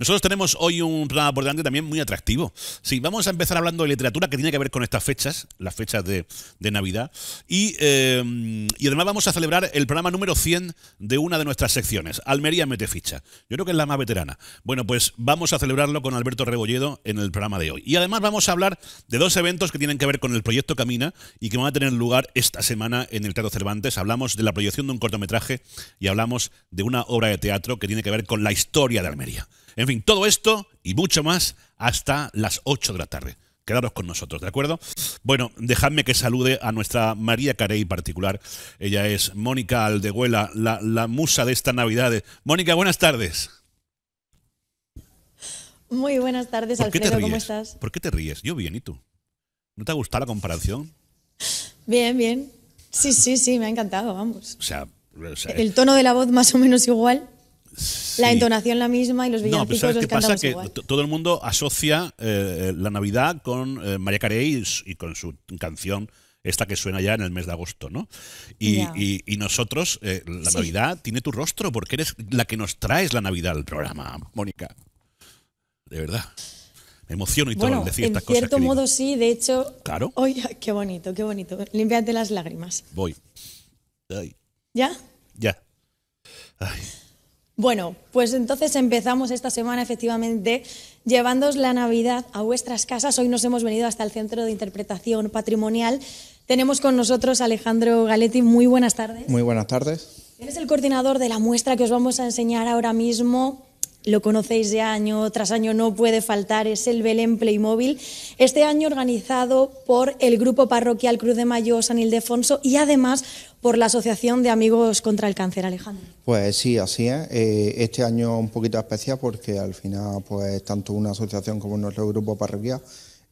Nosotros tenemos hoy un programa por delante también muy atractivo. Sí, vamos a empezar hablando de literatura que tiene que ver con estas fechas, las fechas de, Navidad. Eh, y, además vamos a celebrar el programa número 100 de una de nuestras secciones, Almería Mete Ficha. Yo creo que es la más veterana. Bueno, pues vamos a celebrarlo con Alberto Rebolledo en el programa de hoy. Y además vamos a hablar de dos eventos que tienen que ver con el proyecto Camina y que van a tener lugar esta semana en el Teatro Cervantes. Hablamos de la proyección de un cortometraje y hablamos de una obra de teatro que tiene que ver con la historia de Almería. En fin, todo esto y mucho más hasta las 8 de la tarde. Quedaros con nosotros, ¿de acuerdo? Bueno, dejadme que salude a nuestra María Carey particular. Ella es Mónica Aldehuela, la, musa de esta navidad Mónica, buenas tardes. Muy buenas tardes, Alfredo, ¿cómo estás? ¿Por qué te ríes? Yo bien, ¿y tú? ¿No te ha gustado la comparación? Bien, bien. Sí, sí, sí, me ha encantado, vamos. o sea, el tono de la voz más o menos igual. La entonación la misma y los villancicos no, pero ¿sabes qué pasa? Que todo el mundo asocia eh, eh, la Navidad con eh, María Carey y, con su canción esta que suena ya en el mes de agosto, ¿no? Y, nosotros, la Navidad tiene tu rostro porque eres la que nos traes la Navidad al programa, Mónica. De verdad. Me emociono y todo bueno, cosas. En cierto modo sí, de hecho. Claro. Oye, qué bonito, qué bonito. Límpiate las lágrimas. Voy. ¿Ya? Ya. Bueno, pues entonces empezamos esta semana efectivamente llevándos la Navidad a vuestras casas. Hoy nos hemos venido hasta el Centro de Interpretación Patrimonial. Tenemos con nosotros a Alejandro Galetti. Muy buenas tardes. Muy buenas tardes. Él es el coordinador de la muestra que os vamos a enseñar ahora mismo lo conocéis de año tras año, no puede faltar, es el Belén Playmobil. Este año organizado por el Grupo Parroquial Cruz de Mayo San Ildefonso y además por la Asociación de Amigos contra el Cáncer, Alejandro. Pues sí, así es. Eh, este año un poquito especial porque al final, pues tanto una asociación como nuestro Grupo Parroquial,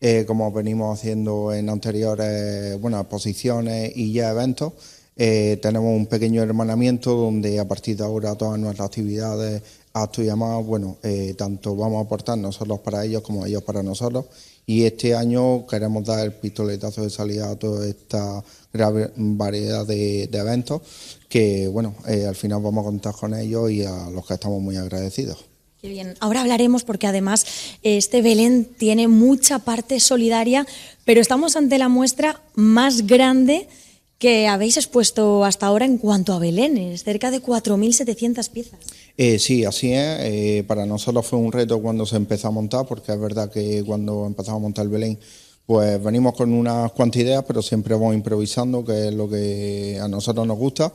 eh, como venimos haciendo en anteriores bueno, exposiciones y ya eventos, eh, tenemos un pequeño hermanamiento donde a partir de ahora todas nuestras actividades a tu llamada, bueno, eh, tanto vamos a aportar nosotros para ellos como ellos para nosotros. Y este año queremos dar el pistoletazo de salida a toda esta gran variedad de, eventos que, bueno, eh, al final vamos a contar con ellos y a los que estamos muy agradecidos. Qué bien. Ahora hablaremos porque además eh, este Belén tiene mucha parte solidaria, pero estamos ante la muestra más grande que habéis expuesto hasta ahora en cuanto a Belénes, cerca de 4.700 piezas. Eh, sí, así es. Eh, para nosotros fue un reto cuando se empezó a montar, porque es verdad que cuando empezamos a montar el Belén, pues venimos con unas cuantas ideas, pero siempre vamos improvisando, que es lo que a nosotros nos gusta,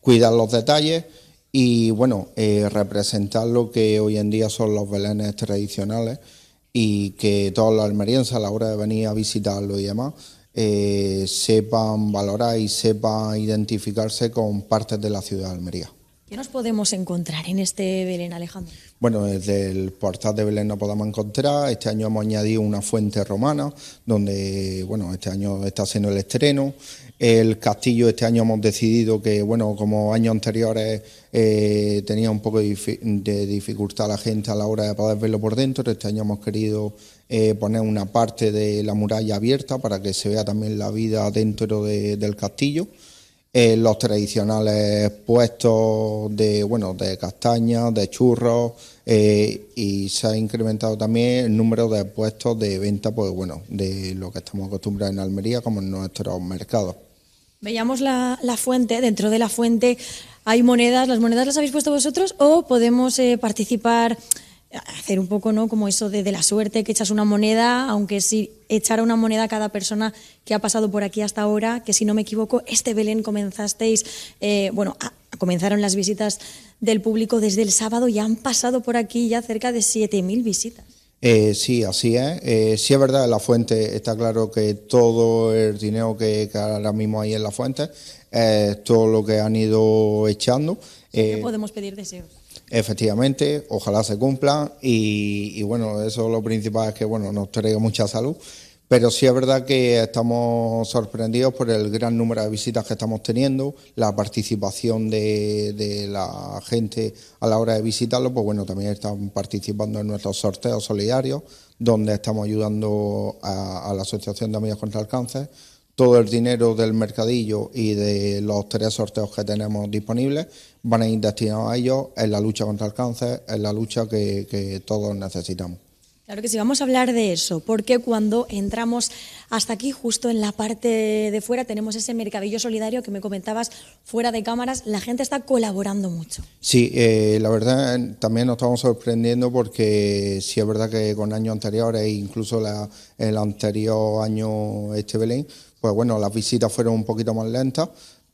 cuidar los detalles y, bueno, eh, representar lo que hoy en día son los Belenes tradicionales y que todos los almerienses a la hora de venir a visitarlo y demás eh, sepan valorar y sepan identificarse con partes de la ciudad de Almería. ¿Qué nos podemos encontrar en este Belén, Alejandro? Bueno, desde el portal de Belén nos podemos encontrar. Este año hemos añadido una fuente romana, donde, bueno, este año está haciendo el estreno. El castillo, este año hemos decidido que, bueno, como años anteriores eh, tenía un poco de dificultad la gente a la hora de poder verlo por dentro, este año hemos querido eh, poner una parte de la muralla abierta para que se vea también la vida dentro del castillo eh, los tradicionales puestos de, bueno, de castañas, de churros, eh, y se ha incrementado también el número de puestos de venta, pues bueno, de lo que estamos acostumbrados en Almería como en nuestros mercados. Veíamos la, fuente, dentro de la fuente hay monedas, ¿las monedas las habéis puesto vosotros o podemos eh, participar hacer un poco, ¿no? Como eso de, la suerte, que echas una moneda, aunque si echara una moneda a cada persona que ha pasado por aquí hasta ahora, que si no me equivoco, este Belén comenzasteis, eh, bueno, comenzaron las visitas del público desde el sábado y han pasado por aquí ya cerca de 7.000 visitas. Eh, sí, así es. Si eh, sí es verdad, la fuente está claro que todo el dinero que, ahora mismo hay en la fuente todo lo que han ido echando. ¿Qué podemos pedir deseos. Efectivamente, ojalá se cumpla y, bueno, eso lo principal es que bueno, nos traiga mucha salud, pero sí es verdad que estamos sorprendidos por el gran número de visitas que estamos teniendo, la participación de, la gente a la hora de visitarlo, pues bueno, también están participando en nuestros sorteos solidarios, donde estamos ayudando a, a la Asociación de Amigos contra el Cáncer, todo el dinero del mercadillo y de los tres sorteos que tenemos disponibles van a ir destinados a ellos en la lucha contra el cáncer, en la lucha que, todos necesitamos. Claro que sí, vamos a hablar de eso, porque cuando entramos hasta aquí, justo en la parte de fuera, tenemos ese mercadillo solidario que me comentabas fuera de cámaras, la gente está colaborando mucho. Sí, eh, la verdad también nos estamos sorprendiendo porque sí es verdad que con años anteriores, e incluso el anterior año este Belén, pues bueno, las visitas fueron un poquito más lentas,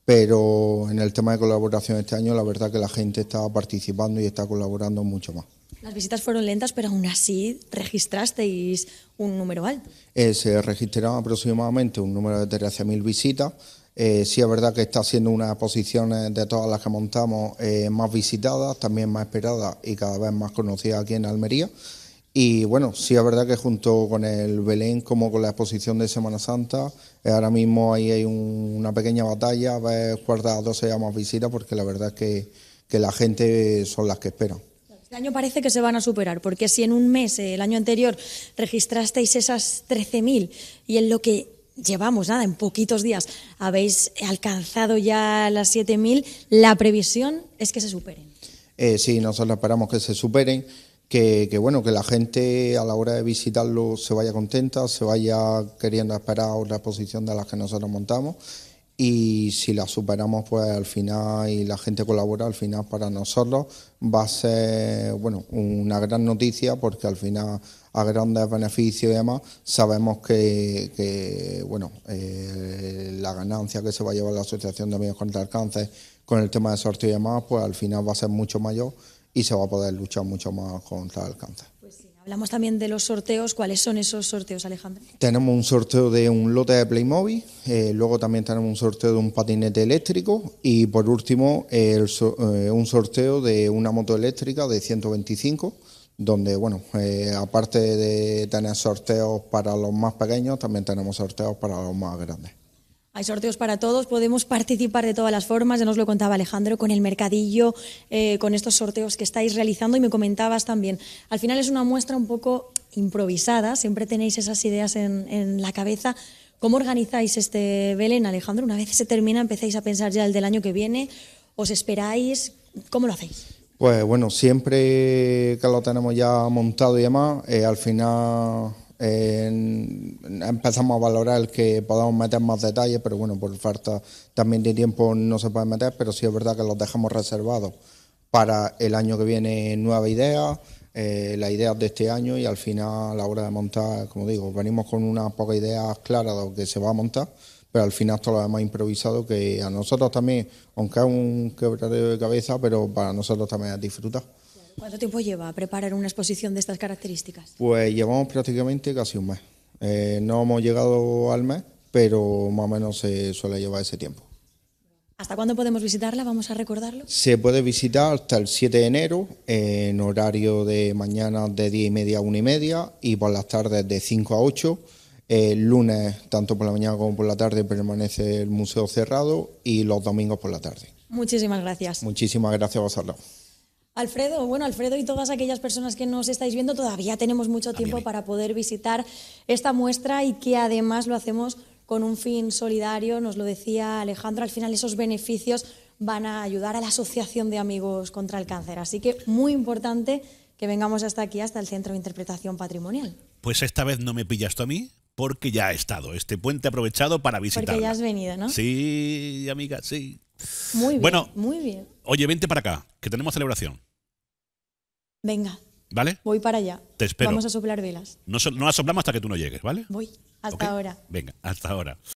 pero en el tema de colaboración este año la verdad que la gente está participando y está colaborando mucho más. Las visitas fueron lentas, pero aún así registrasteis un número alto. Eh, se registraron aproximadamente un número de 13.000 visitas. Eh, sí es verdad que está siendo una de eh, de todas las que montamos más visitadas, también más esperadas y cada vez más conocidas aquí en Almería. Y bueno, sí es verdad que junto con el Belén, como con la exposición de Semana Santa, eh, ahora mismo ahí hay una pequeña batalla, a ver cuál se llama visita, porque la verdad es que, que, la gente son las que esperan. Este año parece que se van a superar, porque si en un mes, eh, el año anterior, registrasteis esas 13.000 y en lo que llevamos, nada, en poquitos días, habéis alcanzado ya las 7.000, la previsión es que se superen. Eh, sí, nosotros esperamos que se superen que, bueno, que la gente a la hora de visitarlo se vaya contenta, se vaya queriendo esperar otra posición de las que nosotros montamos y si la superamos pues al final y la gente colabora al final para nosotros va a ser bueno una gran noticia porque al final a grandes beneficios y demás sabemos que, bueno eh, la ganancia que se va a llevar la asociación de amigos contra el cáncer con el tema de sorteo y demás pues al final va a ser mucho mayor y se va a poder luchar mucho más contra el cáncer. Pues hablamos también de los sorteos. ¿Cuáles son esos sorteos, Alejandro? Tenemos un sorteo de un lote de Playmobil, eh, luego también tenemos un sorteo de un patinete eléctrico y por último eh, un sorteo de una moto eléctrica de 125 donde, bueno, eh, aparte de tener sorteos para los más pequeños, también tenemos sorteos para los más grandes. Hay sorteos para todos, podemos participar de todas las formas, ya nos lo contaba Alejandro, con el mercadillo, eh, con estos sorteos que estáis realizando y me comentabas también. Al final es una muestra un poco improvisada, siempre tenéis esas ideas en, la cabeza. ¿Cómo organizáis este Belén, Alejandro? Una vez se termina, empezáis a pensar ya el del año que viene, os esperáis, ¿cómo lo hacéis? Pues bueno, siempre que lo tenemos ya montado y demás, eh, al final eh, empezamos a valorar el que podamos meter más detalles, pero bueno, por falta también de tiempo no se puede meter, pero sí es verdad que los dejamos reservados para el año que viene nueva idea, eh, las ideas de este año y al final a la hora de montar, como digo, venimos con unas pocas ideas claras de lo que se va a montar, pero al final todo lo hemos improvisado que a nosotros también, aunque es un quebradero de cabeza, pero para nosotros también es disfrutar. ¿Cuánto tiempo lleva preparar una exposición de estas características? Pues llevamos prácticamente casi un mes. Eh, no hemos llegado al mes, pero más o menos se suele llevar ese tiempo. ¿Hasta cuándo podemos visitarla? Vamos a recordarlo. Se puede visitar hasta el 7 de enero, en horario de mañana de 10 y media a 1 y media y por las tardes de 5 a 8. El lunes, tanto por la mañana como por la tarde, permanece el museo cerrado y los domingos por la tarde. Muchísimas gracias. Muchísimas gracias a Alfredo, bueno, Alfredo y todas aquellas personas que nos estáis viendo, todavía tenemos mucho ah, tiempo para poder visitar esta muestra y que además lo hacemos con un fin solidario, nos lo decía Alejandro, al final esos beneficios van a ayudar a la Asociación de Amigos contra el Cáncer. Así que muy importante que vengamos hasta aquí, hasta el Centro de Interpretación Patrimonial. Pues esta vez no me pillas tú a mí, porque ya he estado. Este puente aprovechado para visitar. Porque ya has venido, ¿no? Sí, amiga, sí. Muy bien. Bueno, muy bien. Oye, vente para acá, que tenemos celebración. Venga. ¿Vale? Voy para allá. Te espero. Vamos a soplar velas. No, las soplamos hasta que tú no llegues, ¿vale? Voy. Hasta ahora. Venga, hasta ahora.